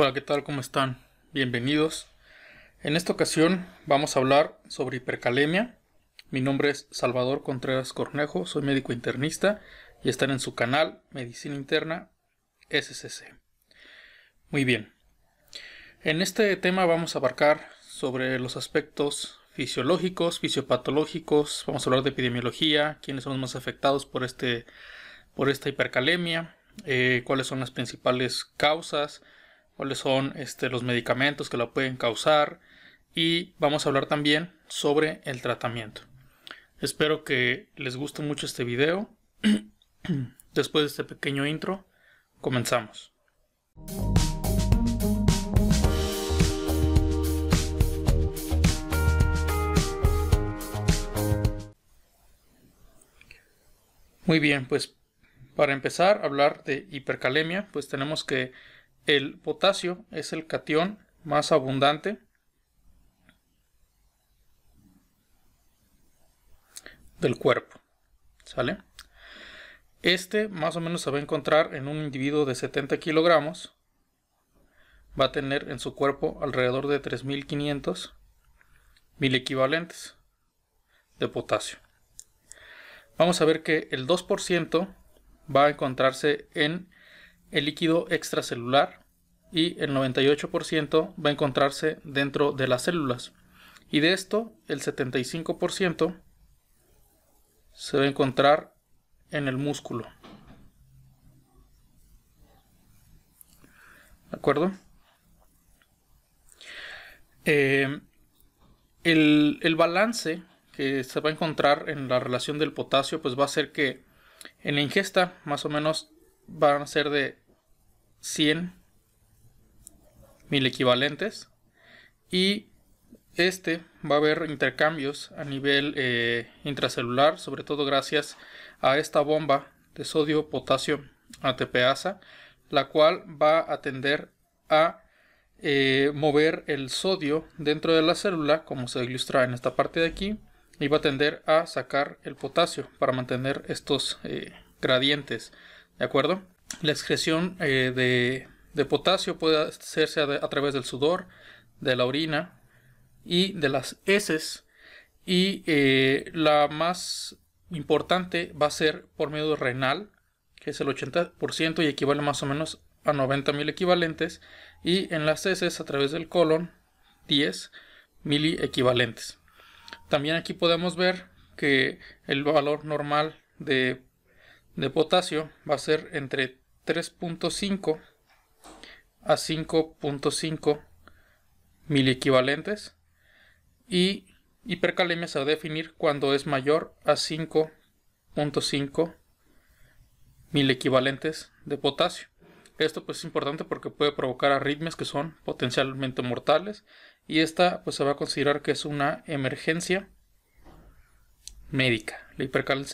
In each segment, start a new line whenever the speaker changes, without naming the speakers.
Hola, ¿qué tal? ¿Cómo están? Bienvenidos. En esta ocasión vamos a hablar sobre hipercalemia. Mi nombre es Salvador Contreras Cornejo, soy médico internista y están en su canal Medicina Interna SCC. Muy bien. En este tema vamos a abarcar sobre los aspectos fisiológicos, fisiopatológicos, vamos a hablar de epidemiología, quiénes son los más afectados por, este, por esta hipercalemia, eh, cuáles son las principales causas, cuáles son este, los medicamentos que la pueden causar y vamos a hablar también sobre el tratamiento. Espero que les guste mucho este video. Después de este pequeño intro, comenzamos. Muy bien, pues para empezar a hablar de hipercalemia, pues tenemos que el potasio es el catión más abundante del cuerpo. ¿Sale? Este más o menos se va a encontrar en un individuo de 70 kilogramos. Va a tener en su cuerpo alrededor de 3.500 mil equivalentes de potasio. Vamos a ver que el 2% va a encontrarse en el líquido extracelular y el 98% va a encontrarse dentro de las células. Y de esto, el 75% se va a encontrar en el músculo. ¿De acuerdo? Eh, el, el, balance que se va a encontrar en la relación del potasio, pues va a ser que en la ingesta más o menos van a ser de 100 mil equivalentes. Y este va a haber intercambios a nivel eh, intracelular, sobre todo gracias a esta bomba de sodio, potasio, ATPasa, la cual va a tender a eh, mover el sodio dentro de la célula, como se ilustra en esta parte de aquí, y va a tender a sacar el potasio para mantener estos eh, gradientes, ¿de acuerdo? La excreción de de potasio puede hacerse a, través del sudor, de la orina y de las heces. Y eh, la más importante va a ser por medio renal, que es el 80% y equivale más o menos a 90 mil equivalentes. Y en las heces a través del colon, 10 mil equivalentes. También aquí podemos ver que el valor normal de, de potasio va a ser entre 3.5 a 5.5 equivalentes y hipercalemia se va a definir cuando es mayor a 5.5 equivalentes de potasio. Esto pues es importante porque puede provocar arritmias que son potencialmente mortales y esta pues se va a considerar que es una emergencia médica. La,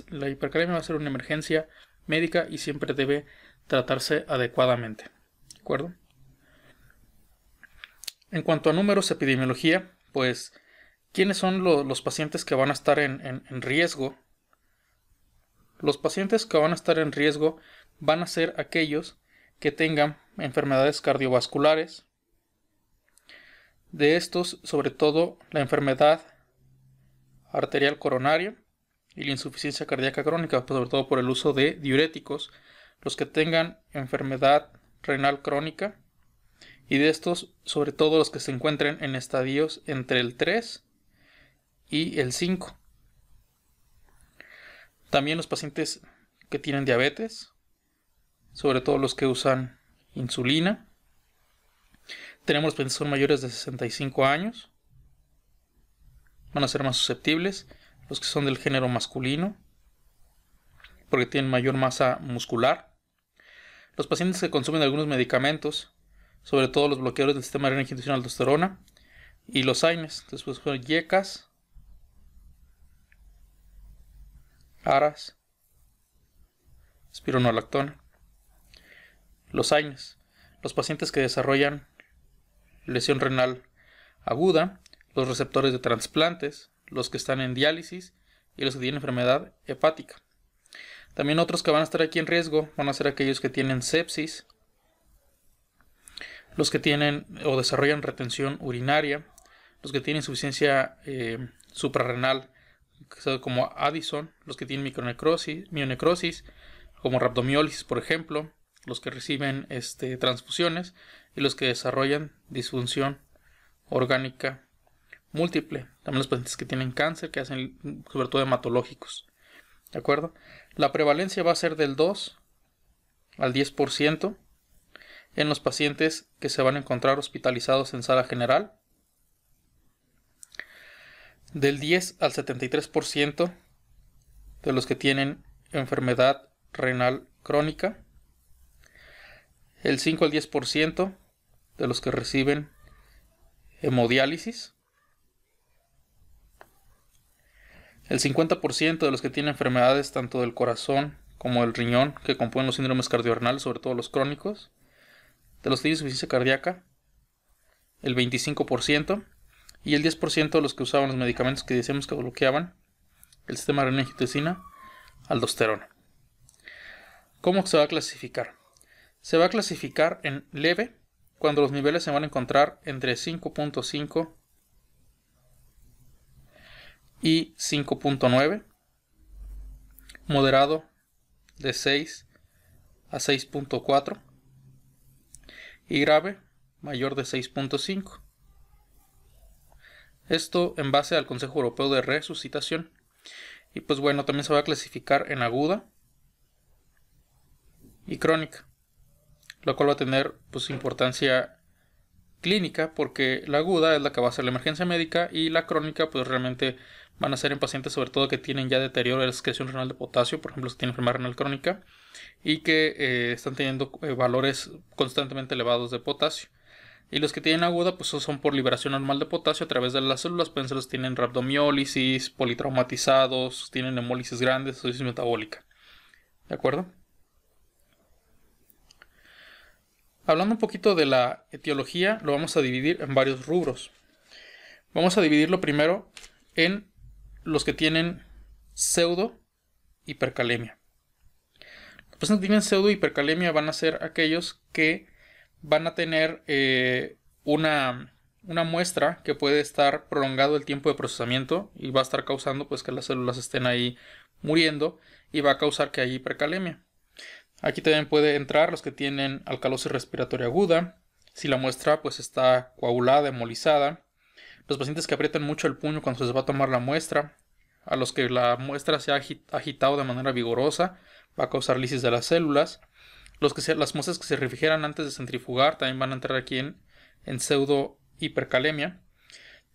la hipercalemia va a ser una emergencia médica y siempre debe tratarse adecuadamente. ¿De acuerdo? En cuanto a números, epidemiología, pues, ¿quiénes son los pacientes que van a estar en riesgo? Los pacientes que van a estar en riesgo van a ser aquellos que tengan enfermedades cardiovasculares. De estos, sobre todo, la enfermedad arterial coronaria y la insuficiencia cardíaca crónica, sobre todo por el uso de diuréticos, los que tengan enfermedad renal crónica, y de estos sobre todo los que se encuentren en estadios entre el 3 y el 5. También los pacientes que tienen diabetes, sobre todo los que usan insulina. Tenemos los pacientes que son mayores de 65 años, van a ser más susceptibles, los que son del género masculino, porque tienen mayor masa muscular. Los pacientes que consumen algunos medicamentos, sobre todo los bloqueadores del sistema de aldosterona y los AINES. Después fueron YECAS, ARAS, espironolactona. Los AINES. Los pacientes que desarrollan lesión renal aguda, los receptores de trasplantes, los que están en diálisis y los que tienen enfermedad hepática. También otros que van a estar aquí en riesgo van a ser aquellos que tienen sepsis, los que tienen o desarrollan retención urinaria, los que tienen insuficiencia eh, suprarrenal, como Addison, los que tienen micronecrosis, mionecrosis, como rhabdomiólisis, por ejemplo, los que reciben este, transfusiones y los que desarrollan disfunción orgánica múltiple. También los pacientes que tienen cáncer, que hacen sobre todo hematológicos. ¿De acuerdo? La prevalencia va a ser del 2 al 10% en los pacientes que se van a encontrar hospitalizados en sala general. Del 10 al 73% de los que tienen enfermedad renal crónica. El 5 al 10% de los que reciben hemodiálisis. El 50% de los que tienen enfermedades tanto del corazón como del riñón que componen los síndromes cardiorrenales, sobre todo los crónicos de los que de insuficiencia cardíaca, el 25%, y el 10% de los que usaban los medicamentos que decíamos que bloqueaban el sistema renina e angiotensina, aldosterona. ¿Cómo se va a clasificar? Se va a clasificar en leve cuando los niveles se van a encontrar entre 5.5 y 5.9, moderado de 6 a 6.4 y grave mayor de 6.5. Esto en base al Consejo Europeo de Resucitación. Y pues bueno, también se va a clasificar en aguda y crónica, lo cual va a tener pues importancia clínica porque la aguda es la que va a ser la emergencia médica y la crónica pues realmente van a ser en pacientes sobre todo que tienen ya deterioro de la excreción renal de potasio, por ejemplo si tienen enfermedad renal crónica y que eh, están teniendo eh, valores constantemente elevados de potasio. Y los que tienen aguda pues son por liberación normal de potasio a través de las células, pueden ser los tienen rhabdomiólisis, politraumatizados, tienen hemólisis grandes, o metabólica. ¿De acuerdo? Hablando un poquito de la etiología, lo vamos a dividir en varios rubros. Vamos a dividirlo primero en los que tienen pseudo hipercalemia pacientes que tienen pseudo hipercalemia van a ser aquellos que van a tener eh, una, muestra que puede estar prolongado el tiempo de procesamiento y va a estar causando pues que las células estén ahí muriendo y va a causar que haya hipercalemia. Aquí también puede entrar los que tienen alcalosis respiratoria aguda, si la muestra pues está coagulada, hemolizada, los pacientes que aprietan mucho el puño cuando se les va a tomar la muestra, a los que la muestra se ha agitado de manera vigorosa, va a causar lisis de las células. Los que las muestras que se refrigeran antes de centrifugar también van a entrar aquí en, pseudo hipercalemia.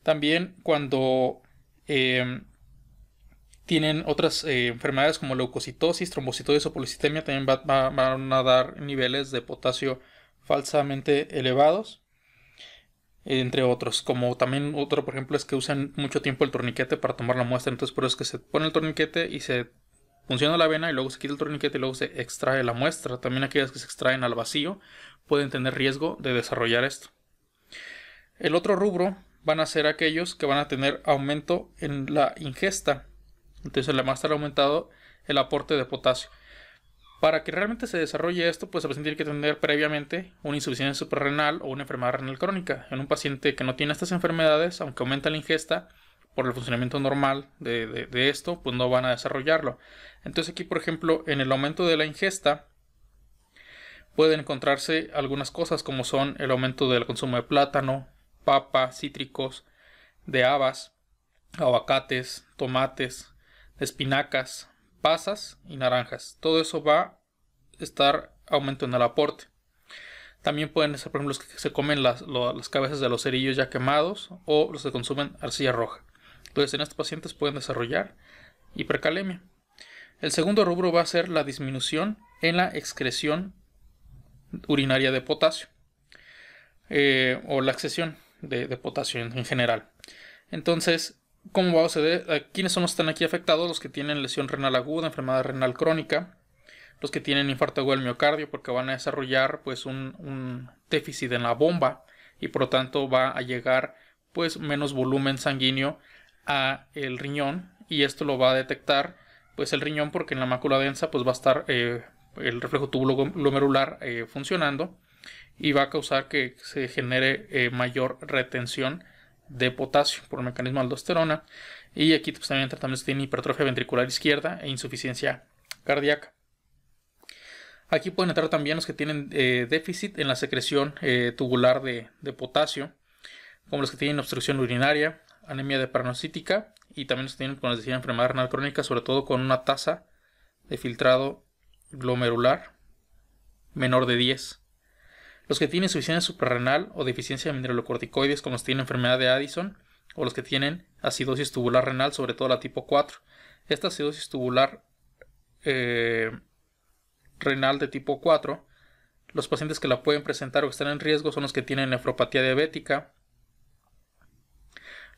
También cuando eh, tienen otras eh, enfermedades como leucocitosis, trombocitosis o policitemia, también van a dar niveles de potasio falsamente elevados, entre otros. Como también otro, por ejemplo, es que usan mucho tiempo el torniquete para tomar la muestra, entonces por eso es que se pone el torniquete y se Funciona la vena y luego se quita el torniquete y luego se extrae la muestra. También aquellas que se extraen al vacío pueden tener riesgo de desarrollar esto. El otro rubro van a ser aquellos que van a tener aumento en la ingesta. Entonces la más ha aumentado el aporte de potasio. Para que realmente se desarrolle esto, pues el paciente tiene que tener previamente una insuficiencia suprarrenal o una enfermedad renal crónica. En un paciente que no tiene estas enfermedades, aunque aumenta la ingesta, por el funcionamiento normal de, esto, pues no van a desarrollarlo. Entonces aquí, por ejemplo, en el aumento de la ingesta pueden encontrarse algunas cosas como son el aumento del consumo de plátano, papa, cítricos, de habas, aguacates, tomates, espinacas, pasas y naranjas. Todo eso va a estar aumentando el aporte. También pueden ser, por ejemplo, los que se comen las, las cabezas de los cerillos ya quemados o los que consumen arcilla roja. Entonces, en estos pacientes pueden desarrollar hipercalemia. El segundo rubro va a ser la disminución en la excreción urinaria de potasio eh, o la excesión de, potasio en, general. Entonces, ¿cómo va a suceder? Eh, ¿Quiénes son los que están aquí afectados? Los que tienen lesión renal aguda, enfermedad renal crónica, los que tienen infarto agudo del miocardio porque van a desarrollar pues un, déficit en la bomba y por lo tanto va a llegar pues menos volumen sanguíneo a el riñón y esto lo va a detectar pues el riñón porque en la mácula densa pues va a estar eh, el reflejo tubular eh, funcionando y va a causar que se genere eh, mayor retención de potasio por el mecanismo aldosterona y aquí pues, también tratamientos tienen hipertrofia ventricular izquierda e insuficiencia cardíaca. Aquí pueden entrar también los que tienen eh, déficit en la secreción tubular de, potasio, como los que tienen obstrucción urinaria, anemia de pernocítica y también los tienen, como les decía, enfermedad renal crónica, sobre todo con una tasa de filtrado glomerular menor de 10. Los que tienen insuficiencia suprarrenal o deficiencia de mineralocorticoides, como los que tienen enfermedad de Addison, o los que tienen acidosis tubular renal, sobre todo la tipo 4. Esta acidosis tubular eh, renal de tipo 4, los pacientes que la pueden presentar o que están en riesgo son los que tienen nefropatía diabética,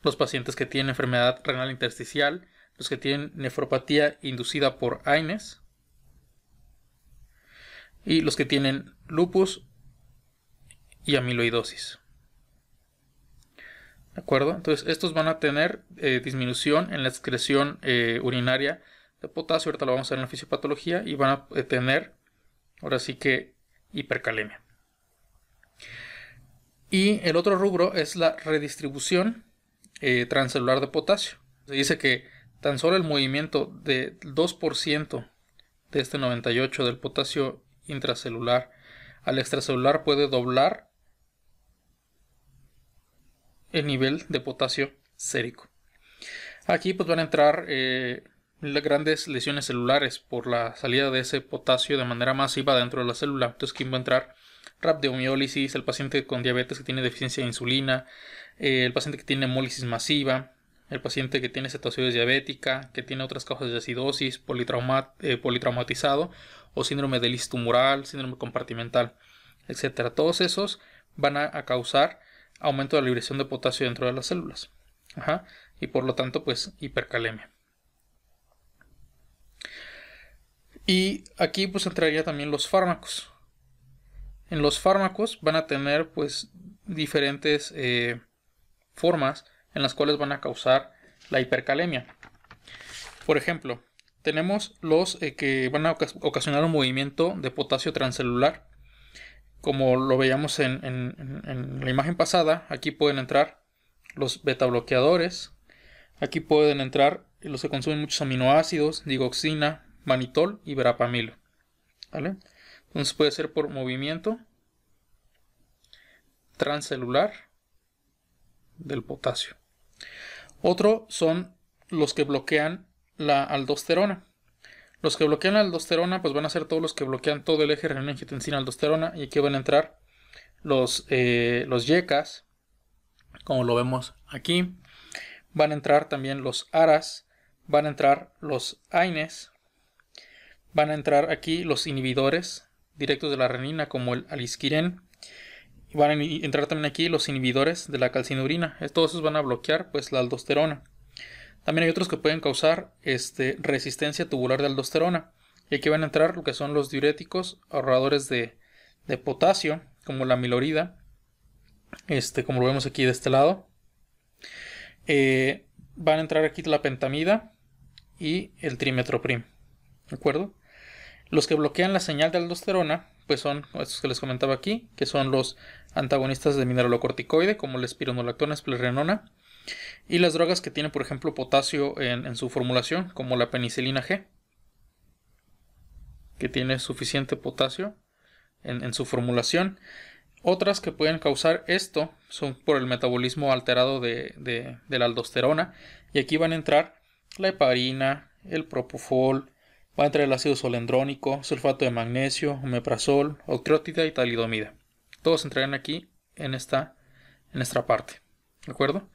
los pacientes que tienen enfermedad renal intersticial, los que tienen nefropatía inducida por AINES y los que tienen lupus y amiloidosis. ¿De acuerdo? Entonces, estos van a tener eh, disminución en la excreción eh, urinaria de potasio, ahorita lo vamos a ver en la fisiopatología, y van a eh, tener, ahora sí que, hipercalemia. Y el otro rubro es la redistribución eh, transcelular de potasio. Se dice que tan solo el movimiento de 2% de este 98 del potasio intracelular al extracelular puede doblar el nivel de potasio sérico. Aquí pues van a entrar eh, las grandes lesiones celulares por la salida de ese potasio de manera masiva dentro de la célula. Entonces aquí va a entrar rhabdomiólisis, el paciente con diabetes que tiene deficiencia de insulina, eh, el paciente que tiene hemólisis masiva, el paciente que tiene cetosis diabética, que tiene otras causas de acidosis, eh, politraumatizado o síndrome de lis tumoral, síndrome compartimental, etc. Todos esos van a, causar aumento de la liberación de potasio dentro de las células. Ajá. Y por lo tanto, pues hipercalemia. Y aquí pues entraría también los fármacos. En los fármacos van a tener pues diferentes eh, formas en las cuales van a causar la hipercalemia. Por ejemplo, tenemos los eh, que van a ocasionar un movimiento de potasio transcelular. Como lo veíamos en, la imagen pasada, aquí pueden entrar los beta bloqueadores, aquí pueden entrar los que consumen muchos aminoácidos, digoxina, manitol y verapamil Entonces puede ser por movimiento transcelular del potasio. Otro son los que bloquean la aldosterona. Los que bloquean la aldosterona, pues van a ser todos los que bloquean todo el eje renina-angiotensina-aldosterona. Y aquí van a entrar los, eh, los yecas, como lo vemos aquí. Van a entrar también los aras, van a entrar los aines, van a entrar aquí los inhibidores directos de la renina, como el alisquirén van a entrar también aquí los inhibidores de la calcinurina. Todos esos van a bloquear pues la aldosterona. También hay otros que pueden causar este, resistencia tubular de aldosterona. Y aquí van a entrar lo que son los diuréticos ahorradores de, potasio, como la milorida, este, como lo vemos aquí de este lado. Eh, van a entrar aquí la pentamida y el trimetroprim. ¿De acuerdo? Los que bloquean la señal de aldosterona, pues son estos que les comentaba aquí, que son los antagonistas de mineralocorticoide como la espironolactona, esplerenona, y las drogas que tienen, por ejemplo, potasio en, su formulación, como la penicilina G, que tiene suficiente potasio en, su formulación. Otras que pueden causar esto son por el metabolismo alterado de, la aldosterona. Y aquí van a entrar la heparina, el propofol, va a entrar el ácido solendrónico, sulfato de magnesio, omeprazol, octreotida y talidomida. Todos entrarán aquí en esta, en esta parte. ¿De acuerdo?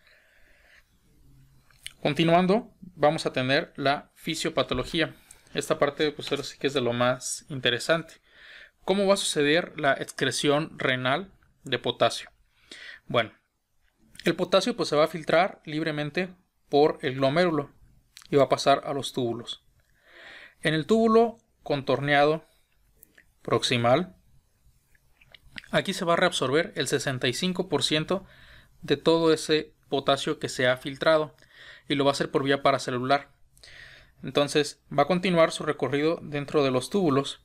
Continuando, vamos a tener la fisiopatología. Esta parte pues sí que es de lo más interesante. ¿Cómo va a suceder la excreción renal de potasio? Bueno, el potasio pues se va a filtrar libremente por el glomérulo y va a pasar a los túbulos. En el túbulo contorneado proximal Aquí se va a reabsorber el 65% de todo ese potasio que se ha filtrado y lo va a hacer por vía paracelular. Entonces va a continuar su recorrido dentro de los túbulos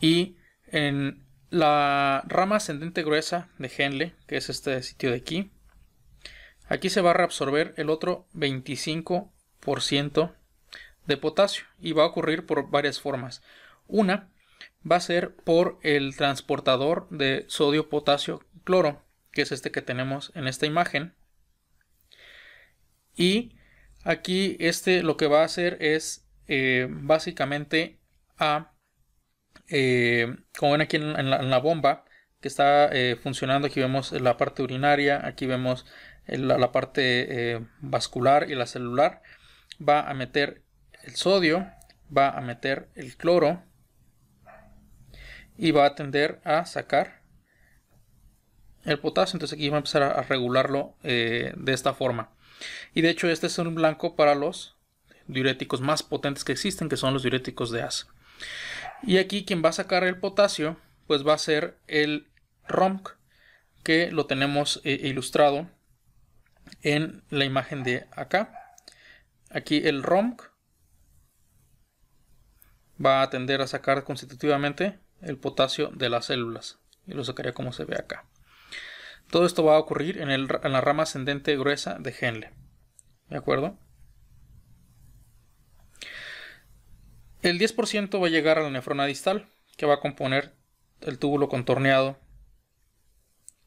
y en la rama ascendente gruesa de Henle, que es este sitio de aquí, aquí se va a reabsorber el otro 25% de potasio y va a ocurrir por varias formas. Una va a ser por el transportador de sodio, potasio, cloro, que es este que tenemos en esta imagen. Y aquí este lo que va a hacer es eh, básicamente a, eh, como ven aquí en la, bomba que está eh, funcionando, aquí vemos la parte urinaria, aquí vemos la parte vascular y la celular, va a meter el sodio, va a meter el cloro, y va a tender a sacar el potasio. Entonces aquí va a empezar a, regularlo eh, de esta forma. Y de hecho este es un blanco para los diuréticos más potentes que existen, que son los diuréticos de ASA. Y aquí quien va a sacar el potasio, pues va a ser el ROMC, que lo tenemos eh, ilustrado en la imagen de acá. Aquí el ROMC va a tender a sacar constitutivamente el potasio de las células. Y lo sacaría como se ve acá. Todo esto va a ocurrir en, la rama ascendente gruesa de Henle. ¿De acuerdo? El 10% va a llegar a la nefrona distal, que va a componer el túbulo contorneado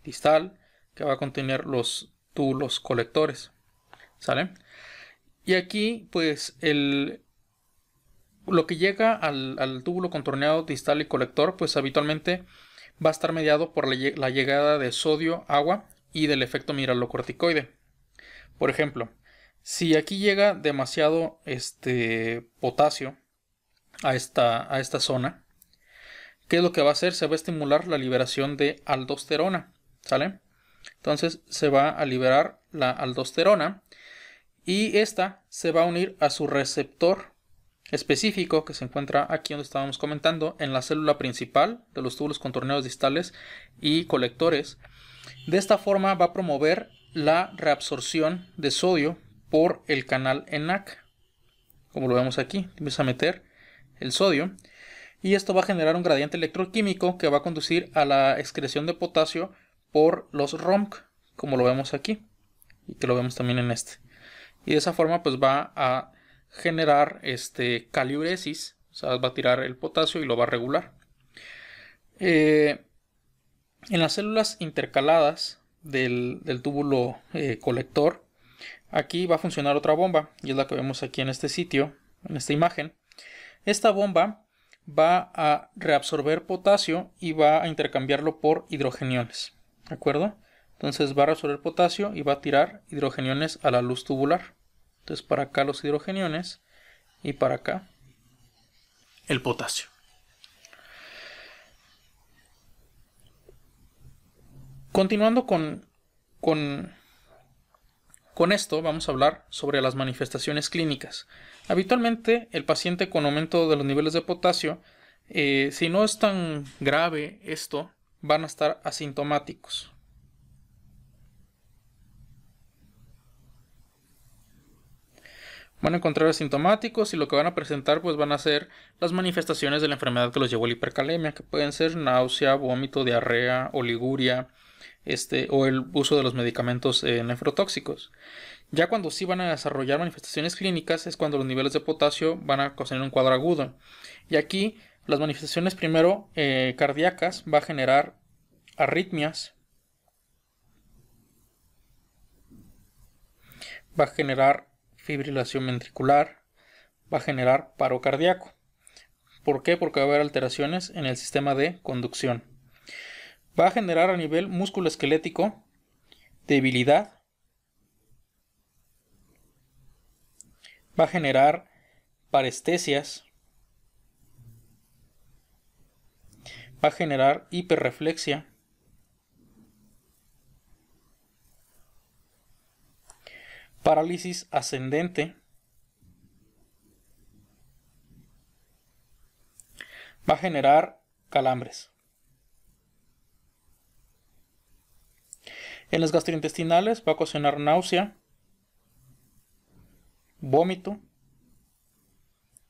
distal, que va a contener los túbulos colectores. ¿Sale? Y aquí, pues, el, lo que llega al, túbulo contorneado distal y colector, pues habitualmente va a estar mediado por la, llegada de sodio, agua y del efecto miralocorticoide. Por ejemplo, si aquí llega demasiado este potasio a esta, a esta zona, ¿qué es lo que va a hacer? Se va a estimular la liberación de aldosterona, ¿sale? Entonces se va a liberar la aldosterona y esta se va a unir a su receptor específico que se encuentra aquí donde estábamos comentando en la célula principal de los túbulos contorneados distales y colectores. De esta forma va a promover la reabsorción de sodio por el canal ENAC. Como lo vemos aquí, empieza a meter el sodio y esto va a generar un gradiente electroquímico que va a conducir a la excreción de potasio por los ROMC, como lo vemos aquí y que lo vemos también en este. Y de esa forma pues va a generar este, caliuresis, o sea, va a tirar el potasio y lo va a regular. Eh, en las células intercaladas del, túbulo eh, colector, aquí va a funcionar otra bomba, y es la que vemos aquí en este sitio, en esta imagen. Esta bomba va a reabsorber potasio y va a intercambiarlo por hidrogeniones, ¿de acuerdo? Entonces va a reabsorber potasio y va a tirar hidrogeniones a la luz tubular. Entonces para acá los hidrogeniones y para acá el potasio. Continuando con, con, con, esto, vamos a hablar sobre las manifestaciones clínicas. Habitualmente, el paciente con aumento de los niveles de potasio, eh, si no es tan grave esto, van a estar asintomáticos. Van a encontrar asintomáticos y lo que van a presentar pues van a ser las manifestaciones de la enfermedad que los llevó a la hipercalemia, que pueden ser náusea, vómito, diarrea, oliguria, este, o el uso de los medicamentos eh, nefrotóxicos. Ya cuando sí van a desarrollar manifestaciones clínicas es cuando los niveles de potasio van a causar un cuadro agudo. Y aquí las manifestaciones primero eh, cardíacas va a generar arritmias, va a generar fibrilación ventricular, va a generar paro cardíaco. ¿Por qué? Porque va a haber alteraciones en el sistema de conducción. Va a generar a nivel músculo esquelético, debilidad. Va a generar parestesias. Va a generar hiperreflexia. parálisis ascendente, va a generar calambres. En las gastrointestinales va a ocasionar náusea, vómito,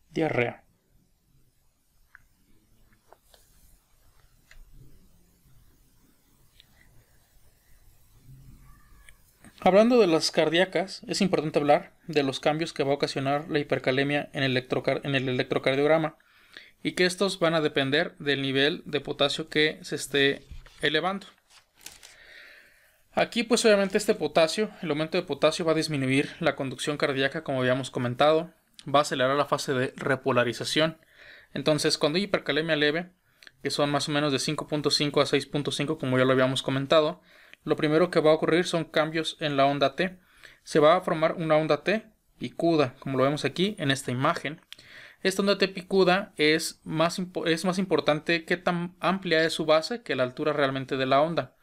diarrea. Hablando de las cardíacas, es importante hablar de los cambios que va a ocasionar la hipercalemia en, el electrocardiograma y que estos van a depender del nivel de potasio que se esté elevando. Aquí pues obviamente este potasio, el aumento de potasio va a disminuir la conducción cardíaca como habíamos comentado, va a acelerar la fase de repolarización. Entonces cuando hay hipercalemia leve, que son más o menos de 5.5 a 6.5 como ya lo habíamos comentado, lo primero que va a ocurrir son cambios en la onda T. Se va a formar una onda T picuda, como lo vemos aquí en esta imagen. Esta onda T picuda es más, es más importante que tan amplia es su base que la altura realmente de la onda.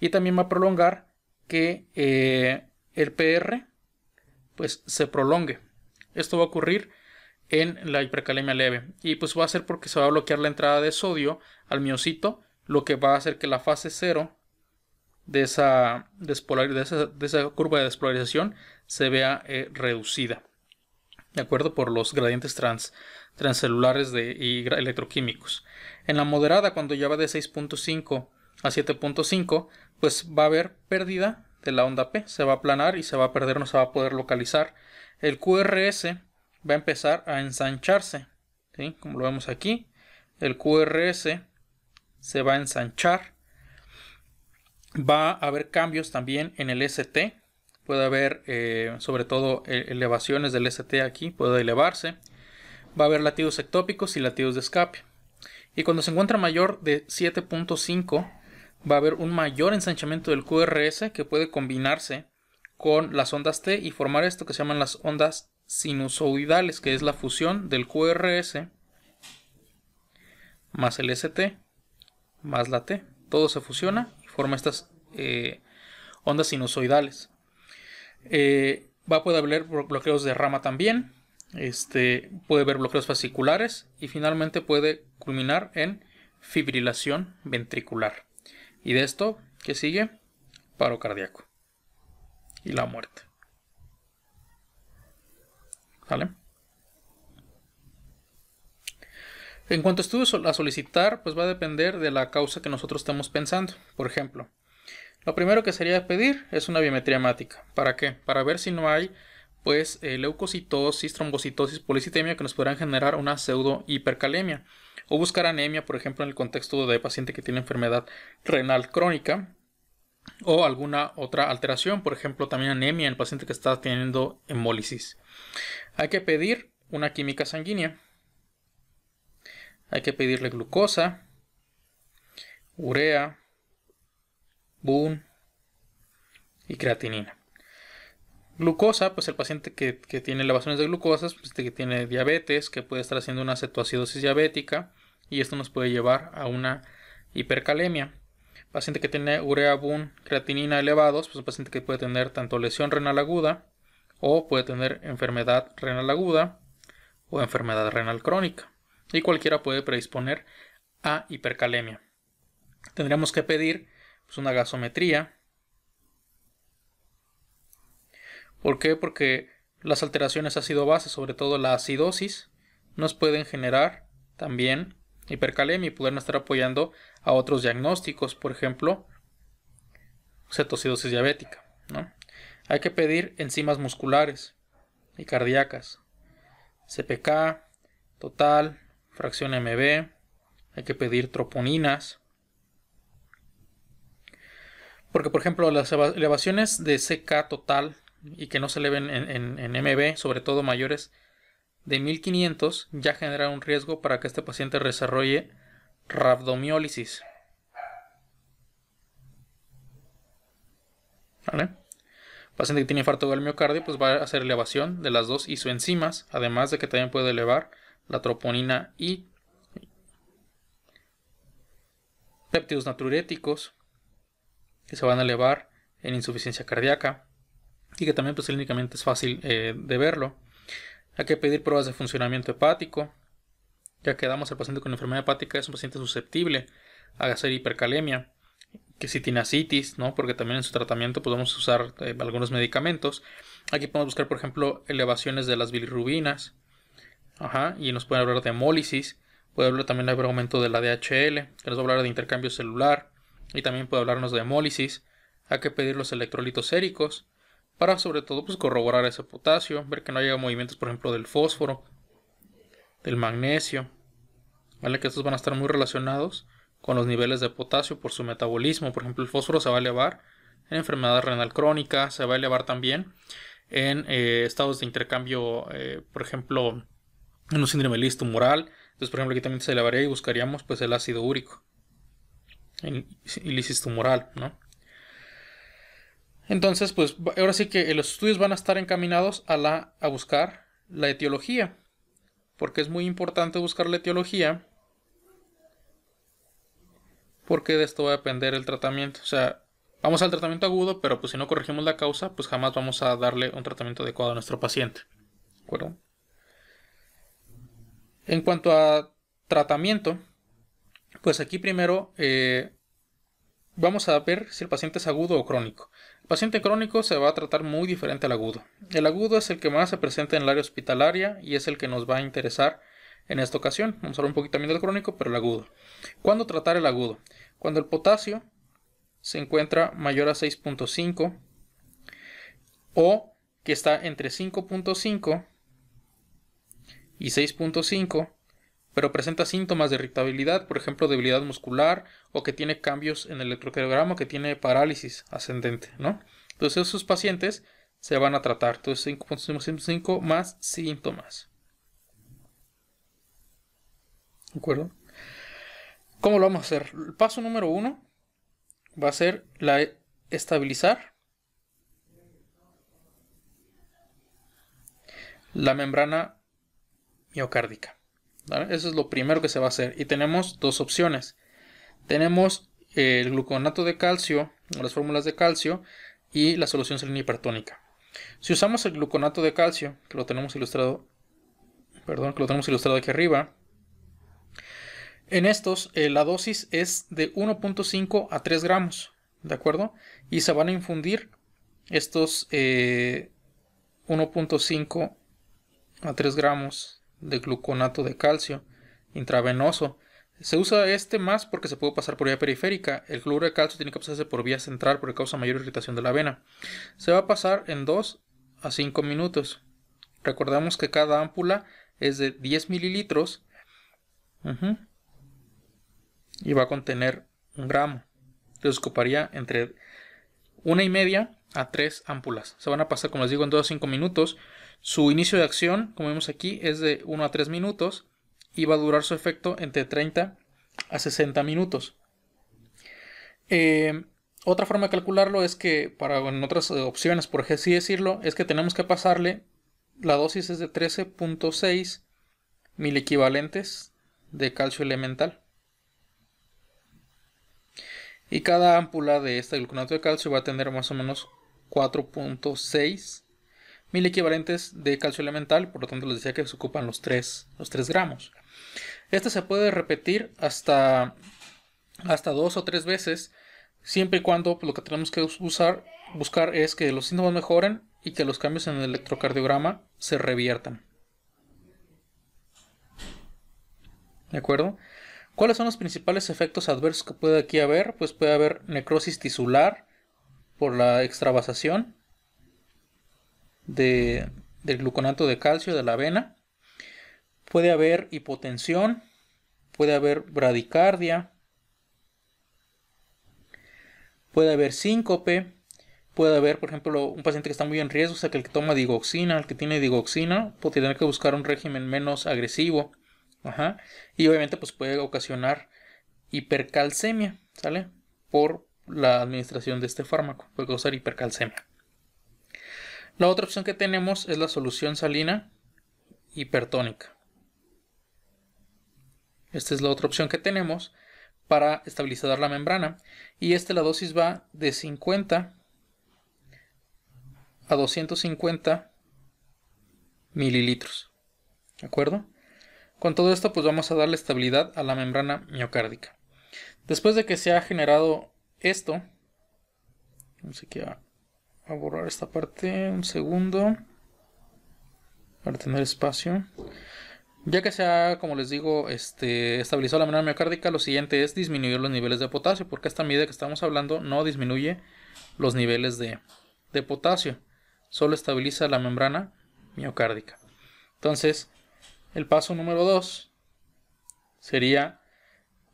Y también va a prolongar que eh, el PR pues, se prolongue. Esto va a ocurrir en la hipercalemia leve. Y pues va a ser porque se va a bloquear la entrada de sodio al miocito, lo que va a hacer que la fase 0 de esa, de esa curva de despolarización se vea eh, reducida. ¿De acuerdo? Por los gradientes trans, transcelulares de, y electroquímicos. En la moderada, cuando ya va de 6.5 a 7.5, pues va a haber pérdida de la onda P. Se va a aplanar y se va a perder, no se va a poder localizar. El QRS va a empezar a ensancharse. ¿sí? Como lo vemos aquí, el QRS se va a ensanchar Va a haber cambios también en el ST. Puede haber, eh, sobre todo, e, elevaciones del ST aquí, puede elevarse. Va a haber latidos ectópicos y latidos de escape. Y cuando se encuentra mayor de 7.5, va a haber un mayor ensanchamiento del QRS que puede combinarse con las ondas T y formar esto que se llaman las ondas sinusoidales, que es la fusión del QRS más el ST más la T. Todo se fusiona forma estas eh, ondas sinusoidales. Eh, va a poder haber bloqueos de rama también. Este, puede haber bloqueos fasciculares y finalmente puede culminar en fibrilación ventricular. Y de esto, ¿qué sigue? Paro cardíaco y la muerte. ¿Vale? En cuanto a estudios a solicitar, pues va a depender de la causa que nosotros estemos pensando. Por ejemplo, lo primero que sería pedir es una biometría hemática. ¿Para qué? Para ver si no hay pues eh, leucocitosis, trombocitosis, policitemia que nos podrán generar una pseudo hipercalemia o buscar anemia, por ejemplo, en el contexto de paciente que tiene enfermedad renal crónica o alguna otra alteración, por ejemplo, también anemia en el paciente que está teniendo hemólisis. Hay que pedir una química sanguínea hay que pedirle glucosa, urea, BUN y creatinina. Glucosa, pues el paciente que, tiene elevaciones de glucosa, pues este, que tiene diabetes, que puede estar haciendo una cetoacidosis diabética y esto nos puede llevar a una hipercalemia. Paciente que tiene urea, BUN, creatinina elevados, pues un paciente que puede tener tanto lesión renal aguda o puede tener enfermedad renal aguda o enfermedad renal crónica y cualquiera puede predisponer a hipercalemia. Tendríamos que pedir pues, una gasometría. ¿Por qué? Porque las alteraciones ácido-base, sobre todo la acidosis, nos pueden generar también hipercalemia y pueden estar apoyando a otros diagnósticos, por ejemplo, cetocidosis diabética. ¿no? Hay que pedir enzimas musculares y cardíacas, CPK, total, fracción MB, hay que pedir troponinas. Porque, por ejemplo, las elevaciones de CK total y que no se eleven en, MB, sobre todo mayores de 1500, ya generan un riesgo para que este paciente desarrolle rhabdomiólisis. ¿Vale? paciente que tiene infarto del miocardio pues va a hacer elevación de las dos isoenzimas, además de que también puede elevar la troponina y péptidos natriuréticos que se van a elevar en insuficiencia cardíaca y que también pues clínicamente es fácil eh, de verlo. Hay que pedir pruebas de funcionamiento hepático, ya que damos al paciente con enfermedad hepática es un paciente susceptible a hacer hipercalemia, que si tiene ¿no? porque también en su tratamiento podemos usar eh, algunos medicamentos. Aquí podemos buscar, por ejemplo, elevaciones de las bilirrubinas, Ajá, y nos pueden hablar de hemólisis, puede hablar también del aumento de la DHL, que nos va a hablar de intercambio celular, y también puede hablarnos de hemólisis, hay que pedir los electrolitos séricos, para sobre todo pues, corroborar ese potasio, ver que no haya movimientos, por ejemplo, del fósforo, del magnesio, ¿vale? Que estos van a estar muy relacionados con los niveles de potasio por su metabolismo. Por ejemplo, el fósforo se va a elevar en enfermedad renal crónica, se va a elevar también en eh, estados de intercambio, eh, por ejemplo, un síndrome listo tumoral. Entonces, por ejemplo, aquí también se elevaría y buscaríamos pues el ácido úrico. El, lisis tumoral, ¿no? Entonces, pues ahora sí que eh, los estudios van a estar encaminados a, la, a buscar la etiología, porque es muy importante buscar la etiología, porque de esto va a depender el tratamiento. O sea, vamos al tratamiento agudo, pero pues si no corregimos la causa, pues jamás vamos a darle un tratamiento adecuado a nuestro paciente. ¿De acuerdo? En cuanto a tratamiento, pues aquí primero eh, vamos a ver si el paciente es agudo o crónico. El paciente crónico se va a tratar muy diferente al agudo. El agudo es el que más se presenta en el área hospitalaria y es el que nos va a interesar en esta ocasión. Vamos a hablar un poquito también del crónico, pero el agudo. ¿Cuándo tratar el agudo? Cuando el potasio se encuentra mayor a 6.5 o que está entre 5.5 y 6.5, pero presenta síntomas de irritabilidad, por ejemplo, debilidad muscular o que tiene cambios en el electrocardiograma, que tiene parálisis ascendente, ¿no? Entonces esos pacientes se van a tratar. Entonces 5.5 más síntomas. ¿De acuerdo? ¿Cómo lo vamos a hacer? El paso número uno va a ser la e, estabilizar la membrana miocárdica. Eso es lo primero que se va a hacer. Y tenemos dos opciones. Tenemos eh, el gluconato de calcio, las fórmulas de calcio, y la solución salina hipertónica. Si usamos el gluconato de calcio, que lo tenemos ilustrado, perdón, que lo tenemos ilustrado aquí arriba, en estos eh, la dosis es de 1.5 a 3 gramos, ¿de acuerdo? Y se van a infundir estos 1.5 eh, a 3 gramos de gluconato de calcio intravenoso. Se usa este más porque se puede pasar por vía periférica. El cloruro de calcio tiene que pasarse por vía central porque causa mayor irritación de la vena. Se va a pasar en 2 a 5 minutos. Recordamos que cada ámpula es de 10 mililitros y va a contener un gramo. entonces ocuparía entre una y media a tres ámpulas. Se van a pasar, como les digo, en 2 a 5 minutos. Su inicio de acción, como vemos aquí, es de 1 a 3 minutos y va a durar su efecto entre 30 a 60 minutos. Eh, otra forma de calcularlo es que, para en otras eh, opciones, por así decirlo, es que tenemos que pasarle, la dosis es de 13.6 mil equivalentes de calcio elemental. Y cada ampula de este gluconato de calcio va a tener más o menos 4.6 mil equivalentes de calcio elemental, por lo tanto les decía que se ocupan los 3, gramos. Este se puede repetir hasta, hasta dos o tres veces, siempre y cuando pues, lo que tenemos que usar, buscar es que los síntomas mejoren y que los cambios en el electrocardiograma se reviertan. ¿De acuerdo? ¿Cuáles son los principales efectos adversos que puede aquí haber? Pues puede haber necrosis tisular por la extravasación, del gluconato de calcio de la avena. Puede haber hipotensión, puede haber bradicardia, puede haber síncope, puede haber, por ejemplo, un paciente que está muy en riesgo, o sea, que el que toma digoxina, el que tiene digoxina, puede tener que buscar un régimen menos agresivo. Y obviamente, pues puede ocasionar hipercalcemia, ¿sale? Por la administración de este fármaco, puede causar hipercalcemia. La otra opción que tenemos es la solución salina hipertónica. Esta es la otra opción que tenemos para estabilizar la membrana. Y esta la dosis va de 50 a 250 mililitros. ¿De acuerdo? Con todo esto pues vamos a darle estabilidad a la membrana miocárdica. Después de que se ha generado esto, vamos a a borrar esta parte un segundo para tener espacio. Ya que se ha, como les digo, este, estabilizado la membrana miocárdica, lo siguiente es disminuir los niveles de potasio, porque esta medida que estamos hablando no disminuye los niveles de, de potasio, solo estabiliza la membrana miocárdica. Entonces, el paso número 2 sería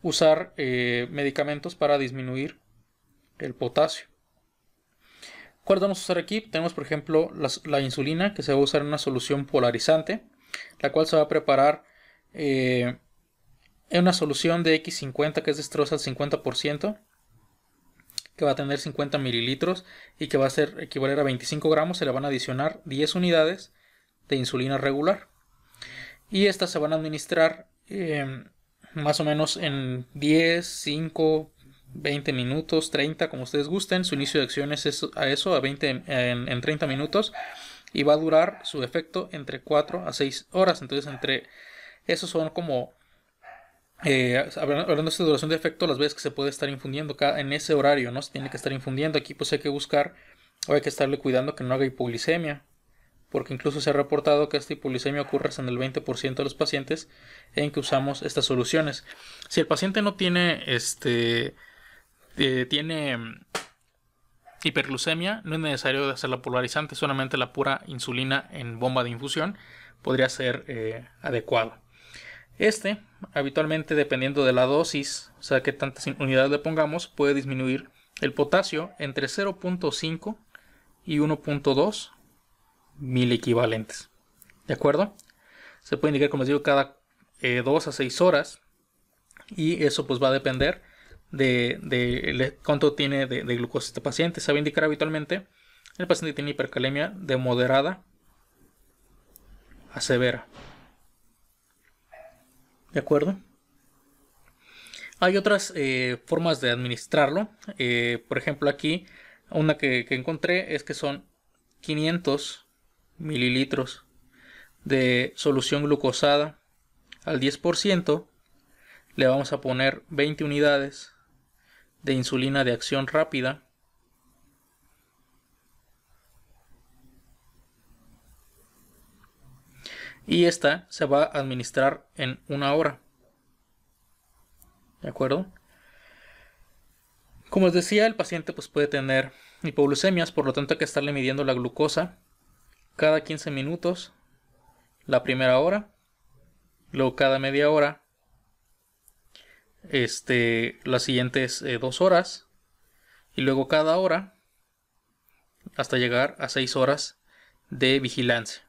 usar eh, medicamentos para disminuir el potasio. ¿Cuál vamos a usar aquí? Tenemos por ejemplo la, insulina que se va a usar en una solución polarizante, la cual se va a preparar eh, en una solución de X50 que es destroza al 50%, que va a tener 50 mililitros y que va a ser equivaler a 25 gramos, se le van a adicionar 10 unidades de insulina regular. Y estas se van a administrar eh, más o menos en 10, 5, 20 minutos, 30, como ustedes gusten. Su inicio de acción es a eso, a 20, en, 30 minutos. Y va a durar su efecto entre 4 a 6 horas. Entonces, entre esos son como eh, hablando de esta duración de efecto, las veces que se puede estar infundiendo en ese horario, ¿no? Se tiene que estar infundiendo. Aquí pues hay que buscar o hay que estarle cuidando que no haga hipoglicemia. Porque incluso se ha reportado que esta hipoglicemia ocurre en el 20% de los pacientes en que usamos estas soluciones. Si el paciente no tiene este eh, tiene mm, hiperglucemia, no es necesario la polarizante, solamente la pura insulina en bomba de infusión podría ser eh, adecuado. Este, habitualmente dependiendo de la dosis, o sea, que tantas unidades le pongamos, puede disminuir el potasio entre 0.5 y 1.2 mil equivalentes. ¿De acuerdo? Se puede indicar, como les digo, cada 2 eh, a 6 horas. Y eso pues va a depender de, cuánto tiene de, glucosa este paciente. Se va a indicar habitualmente el paciente tiene hipercalemia de moderada a severa. ¿De acuerdo? Hay otras eh, formas de administrarlo. Eh, por ejemplo, aquí una que, que, encontré es que son 500 mililitros de solución glucosada al 10%. Le vamos a poner 20 unidades de insulina de acción rápida, y esta se va a administrar en una hora. ¿De acuerdo? Como os decía, el paciente pues, puede tener hipoglucemias, por lo tanto hay que estarle midiendo la glucosa cada 15 minutos la primera hora, luego cada media hora, este, las siguientes eh, dos horas y luego cada hora hasta llegar a seis horas de vigilancia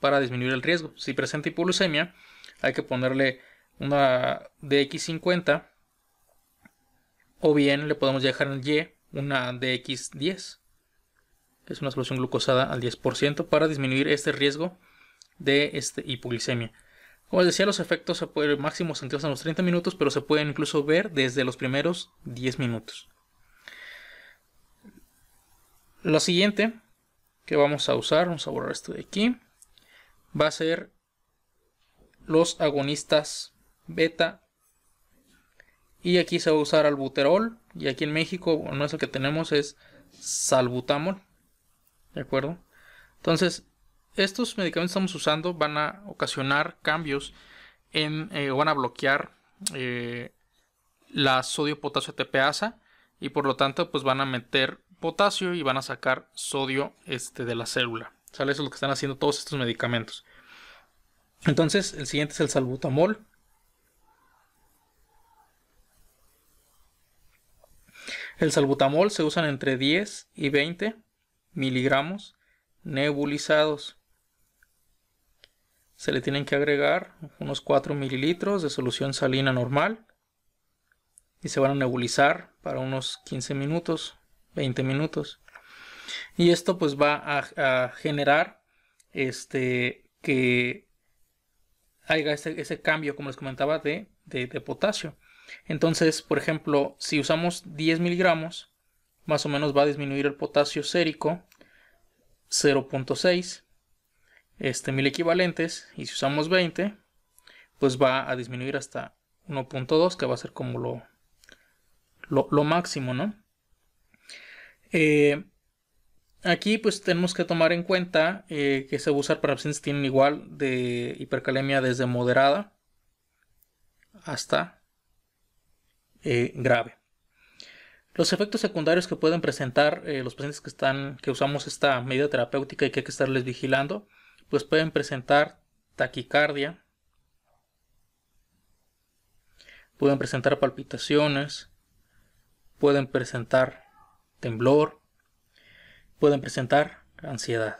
para disminuir el riesgo. Si presenta hipoglucemia, hay que ponerle una DX50 o bien le podemos dejar en Y una DX10, es una solución glucosada al 10% para disminuir este riesgo de este hipoglucemia. Como les decía, los efectos se pueden máximo sentirse en los 30 minutos, pero se pueden incluso ver desde los primeros 10 minutos. Lo siguiente que vamos a usar, vamos a borrar esto de aquí, va a ser los agonistas beta. Y aquí se va a usar albuterol. Y aquí en México, bueno, lo que tenemos es salbutamol. ¿De acuerdo? Entonces, estos medicamentos que estamos usando van a ocasionar cambios en, eh, van a bloquear eh, la sodio potasio ATPasa y por lo tanto pues van a meter potasio y van a sacar sodio este, de la célula. Eso es lo que están haciendo todos estos medicamentos. Entonces, el siguiente es el salbutamol. El salbutamol se usa entre 10 y 20 miligramos nebulizados se le tienen que agregar unos 4 mililitros de solución salina normal y se van a nebulizar para unos 15 minutos, 20 minutos. Y esto pues va a, generar este que haya ese, ese, cambio, como les comentaba, de, de, de potasio. Entonces, por ejemplo, si usamos 10 miligramos, más o menos va a disminuir el potasio sérico 0.6 este, 1000 equivalentes y si usamos 20 pues va a disminuir hasta 1.2 que va a ser como lo, lo, máximo ¿no? Eh, aquí pues tenemos que tomar en cuenta eh, que se va a usar para pacientes que tienen igual de hipercalemia desde moderada hasta eh, grave los efectos secundarios que pueden presentar los pacientes que están que usamos esta medida terapéutica y que hay que estarles vigilando pues pueden presentar taquicardia, pueden presentar palpitaciones, pueden presentar temblor, pueden presentar ansiedad.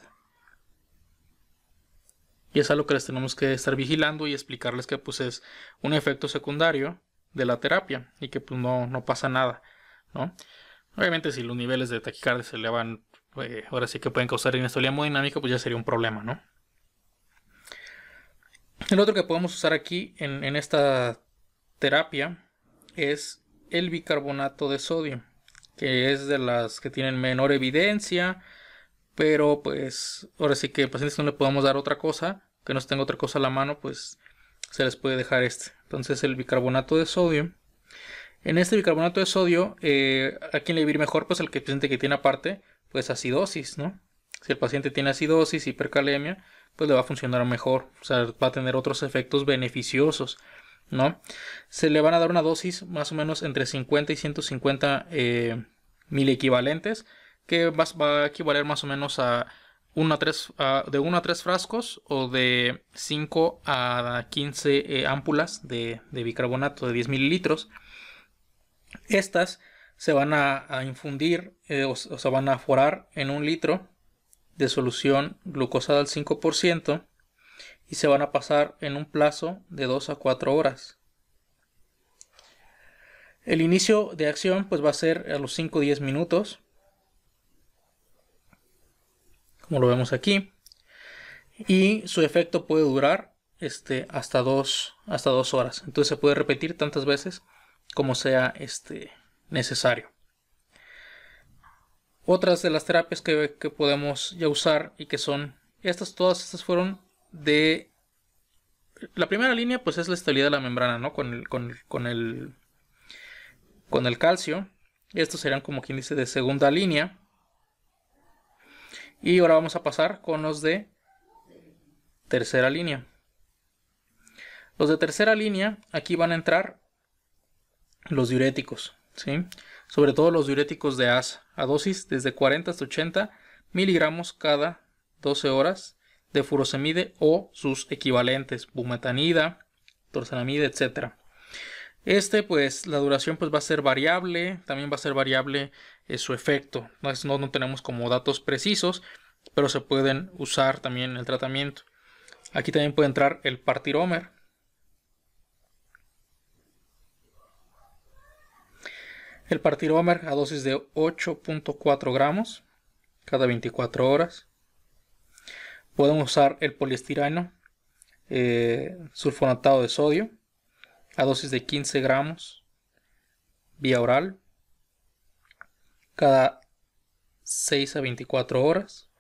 Y es algo que les tenemos que estar vigilando y explicarles que pues es un efecto secundario de la terapia y que pues no, no pasa nada, ¿no? Obviamente si los niveles de taquicardia se elevan, eh, ahora sí que pueden causar inestabilidad dinámica, pues ya sería un problema, ¿no? El otro que podemos usar aquí en, esta terapia es el bicarbonato de sodio, que es de las que tienen menor evidencia, pero pues ahora sí que pacientes no le podemos dar otra cosa, que no se tenga otra cosa a la mano, pues se les puede dejar este. Entonces el bicarbonato de sodio. En este bicarbonato de sodio, eh, ¿a quién le vivir mejor? Pues al paciente que tiene aparte, pues acidosis, ¿no? Si el paciente tiene acidosis, hipercalemia, pues le va a funcionar mejor, o sea, va a tener otros efectos beneficiosos, ¿no? Se le van a dar una dosis más o menos entre 50 y 150 eh, mil equivalentes, que va, a equivaler más o menos a, tres, de 1 a 3 frascos o de 5 a 15 eh, ámpulas de, bicarbonato de 10 mililitros. Estas se van a, infundir eh, o, o se van a forar en un litro de solución glucosada al 5% y se van a pasar en un plazo de 2 a 4 horas. El inicio de acción pues va a ser a los 5 o 10 minutos. Como lo vemos aquí. Y su efecto puede durar este, hasta 2 hasta dos horas. Entonces se puede repetir tantas veces como sea este, necesario. Otras de las terapias que, que podemos ya usar y que son estas, todas estas fueron de... La primera línea pues es la estabilidad de la membrana, ¿no? Con el, con, el, con el calcio. Estos serían como quien dice de segunda línea. Y ahora vamos a pasar con los de tercera línea. Los de tercera línea, aquí van a entrar los diuréticos. ¿sí? sobre todo los diuréticos de ASA, a dosis desde 40 hasta 80 miligramos cada 12 horas de furosemide o sus equivalentes, bumetanida, torsenamide, etc. Este, pues, la duración pues, va a ser variable, también va a ser variable eh, su efecto. No, no tenemos como datos precisos, pero se pueden usar también en el tratamiento. Aquí también puede entrar el partiromer, El partiromer a dosis de 8.4 gramos cada 24 horas. Pueden usar el poliestireno eh, sulfonatado de sodio a dosis de 15 gramos vía oral cada 6 a 24 horas.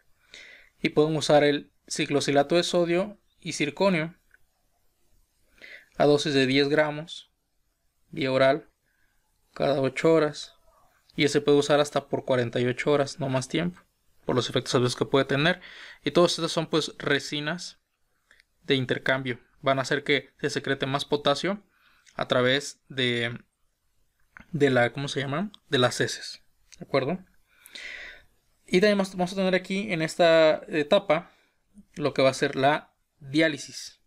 Y pueden usar el ciclosilato de sodio y circonio a dosis de 10 gramos vía oral cada 8 horas. Y se puede usar hasta por 48 horas, no más tiempo, por los efectos adversos que puede tener. Y todas estas son pues resinas de intercambio. Van a hacer que se secrete más potasio a través de, de la, ¿cómo se llama? De las heces, ¿de acuerdo? Y además vamos a tener aquí en esta etapa lo que va a ser la diálisis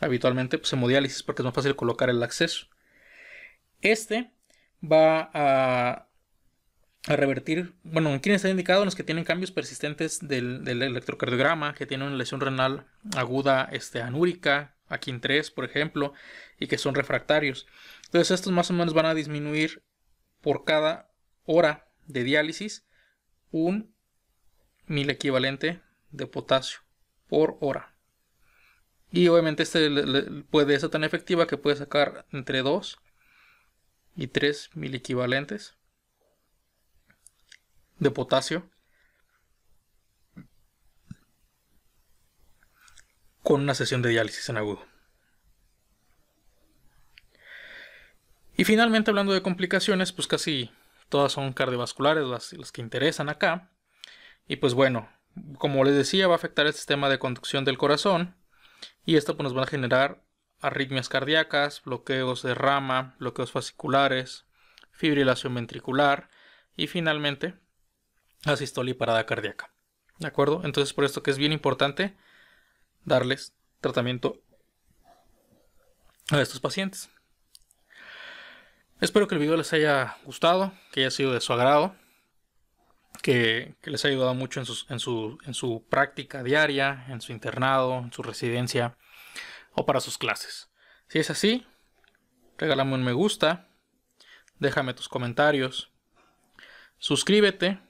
habitualmente pues, hemodiálisis porque es más fácil colocar el acceso. Este va a, revertir, bueno, ¿quién está indicado? los que tienen cambios persistentes del, electrocardiograma, que tienen una lesión renal aguda este, anúrica, aquí en 3, por ejemplo, y que son refractarios. Entonces estos más o menos van a disminuir por cada hora de diálisis un mil equivalente de potasio por hora. Y obviamente este puede ser tan efectiva que puede sacar entre 2 y 3 mil equivalentes de potasio. con una sesión de diálisis en agudo. Y finalmente, hablando de complicaciones, pues casi todas son cardiovasculares las, las que interesan acá. Y pues bueno, como les decía, va a afectar el sistema de conducción del corazón, y esto pues, nos va a generar arritmias cardíacas, bloqueos de rama, bloqueos fasciculares, fibrilación ventricular y finalmente asistolia y parada cardíaca. ¿De acuerdo? Entonces por esto que es bien importante darles tratamiento a estos pacientes. Espero que el video les haya gustado, que haya sido de su agrado que, les ha ayudado mucho en, su, práctica diaria, en su internado, en su residencia o para sus clases. Si es así, regálame un me gusta, déjame tus comentarios, suscríbete,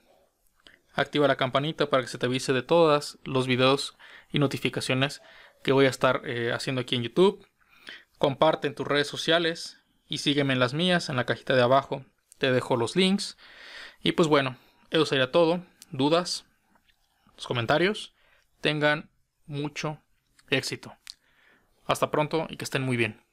activa la campanita para que se te avise de todos los videos y notificaciones que voy a estar eh, haciendo aquí en YouTube. Comparte en tus redes sociales y sígueme en las mías, en la cajita de abajo te dejo los links. Y pues bueno, eso sería todo. Dudas, los comentarios. Tengan mucho éxito. Hasta pronto y que estén muy bien.